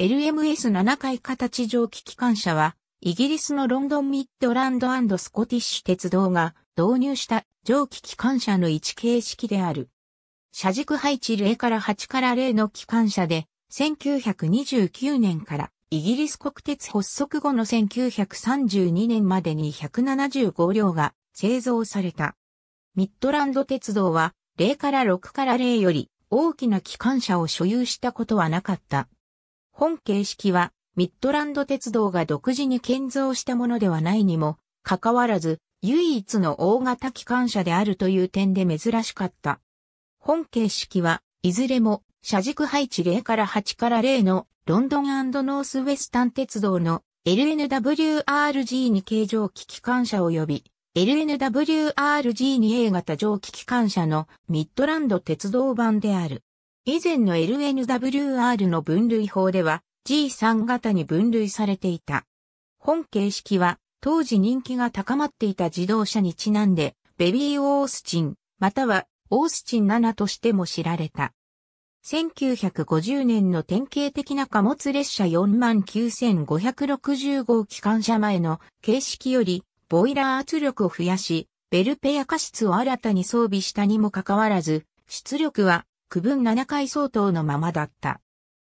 LMS7 階形蒸気機関車は、イギリスのロンドンミッドランドスコティッシュ鉄道が導入した蒸気機関車の位置形式である。車軸配置0から8から0の機関車で、1929年からイギリス国鉄発足後の1932年までに175両が製造された。ミッドランド鉄道は0から6から0より大きな機関車を所有したことはなかった。本形式はミッドランド鉄道が独自に建造したものではないにも、かかわらず唯一の大型機関車であるという点で珍しかった。本形式はいずれも車軸配置0から8から0のロンドンノースウェスタン鉄道の LNWRG に形状機機関車及び LNWRG に A 型蒸気機関車のミッドランド鉄道版である。以前の LNWR の分類法では G3 型に分類されていた。本形式は当時人気が高まっていた自動車にちなんでベビー・オースチンまたはオースチン7としても知られた。1950年の典型的な貨物列車49560号機関車前の形式よりボイラー圧力を増やしベルペア加室を新たに装備したにもかかわらず出力は区分7回相当のままだった。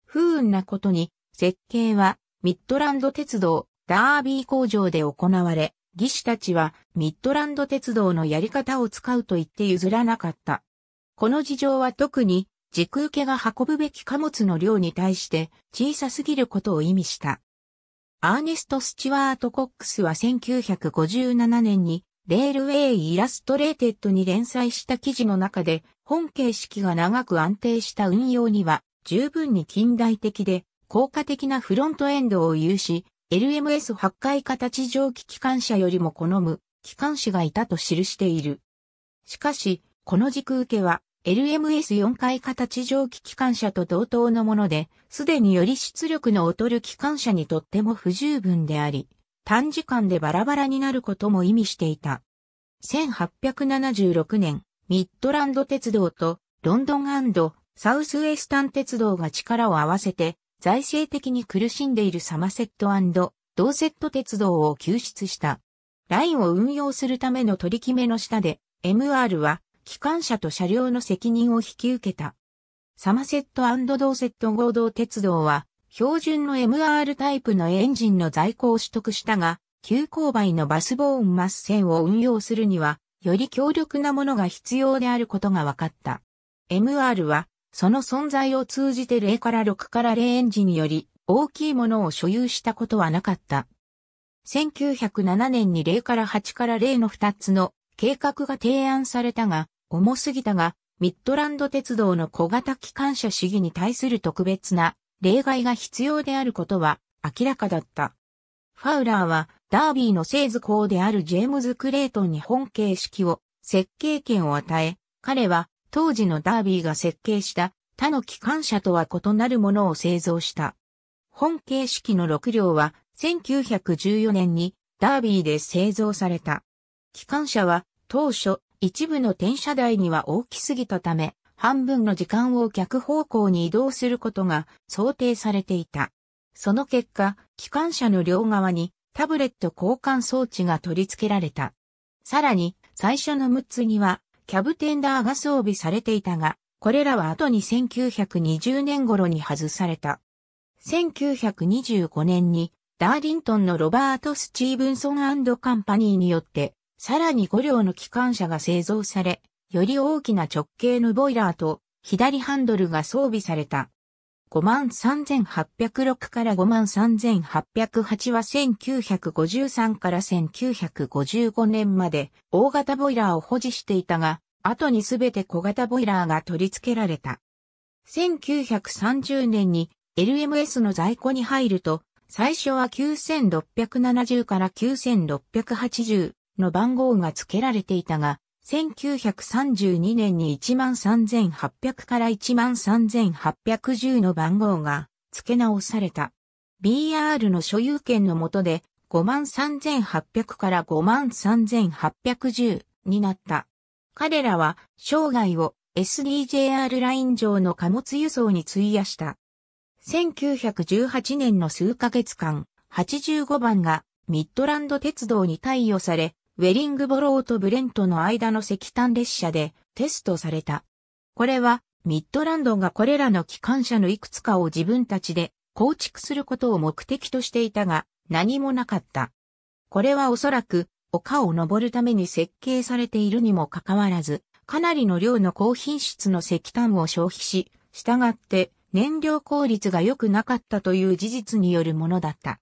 不運なことに、設計はミッドランド鉄道ダービー工場で行われ、技師たちはミッドランド鉄道のやり方を使うと言って譲らなかった。この事情は特に時空家が運ぶべき貨物の量に対して小さすぎることを意味した。アーネスト・スチュワート・コックスは1957年にレールウェイイラストレーテッドに連載した記事の中で、本形式が長く安定した運用には、十分に近代的で、効果的なフロントエンドを有し、LMS 8回形蒸気機関車よりも好む機関士がいたと記している。しかし、この軸受けは、LMS4 回形蒸気機関車と同等のもので、すでにより出力の劣る機関車にとっても不十分であり、短時間でバラバラになることも意味していた。1876年、ミッドランド鉄道とロンドンサウスウェスタン鉄道が力を合わせて財政的に苦しんでいるサマセットドーセット鉄道を救出した。ラインを運用するための取り決めの下で MR は機関車と車両の責任を引き受けた。サマセットドーセット合同鉄道は標準の MR タイプのエンジンの在庫を取得したが、急勾配のバスボーンマス線を運用するには、より強力なものが必要であることが分かった。MR は、その存在を通じて0から6から0エンジンにより、大きいものを所有したことはなかった。1907年に0から8から0の2つの計画が提案されたが、重すぎたが、ミッドランド鉄道の小型機関車主義に対する特別な例外が必要であることは明らかだった。ファウラーは、ダービーの製図工であるジェームズ・クレイトンに本形式を設計権を与え、彼は当時のダービーが設計した他の機関車とは異なるものを製造した。本形式の6両は1914年にダービーで製造された。機関車は当初一部の転車台には大きすぎたため、半分の時間を逆方向に移動することが想定されていた。その結果、機関車の両側にタブレット交換装置が取り付けられた。さらに、最初の6つには、キャブテンダーが装備されていたが、これらは後に1920年頃に外された。1925年に、ダーリントンのロバート・スチーブンソンカンパニーによって、さらに5両の機関車が製造され、より大きな直径のボイラーと左ハンドルが装備された。53806から53808は1953から1955年まで大型ボイラーを保持していたが、後にすべて小型ボイラーが取り付けられた。1930年に LMS の在庫に入ると、最初は9670から9680の番号が付けられていたが、1932年に13800から13810の番号が付け直された。BR の所有権の下で53800から53810になった。彼らは生涯を SDJR ライン上の貨物輸送に費やした。1918年の数ヶ月間、85番がミッドランド鉄道に貸与され、ウェリングボローとブレントの間の石炭列車でテストされた。これは、ミッドランドがこれらの機関車のいくつかを自分たちで構築することを目的としていたが、何もなかった。これはおそらく、丘を登るために設計されているにもかかわらず、かなりの量の高品質の石炭を消費し、従って燃料効率が良くなかったという事実によるものだった。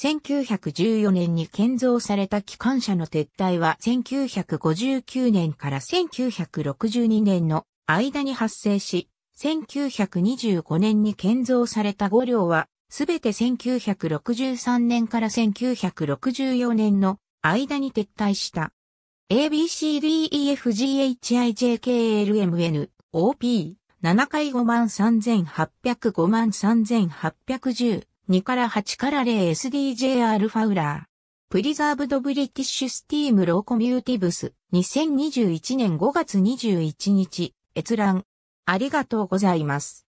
1914年に建造された機関車の撤退は1959年から1962年の間に発生し、1925年に建造された5両は、すべて1963年から1964年の間に撤退した。ABCDEFGHIJKLMN OP7 回5万3805万3810 2から8から 0SDJR ファウラー。プリザーブドブリティッシュスティームローコミューティブス2021年5月21日閲覧ありがとうございます。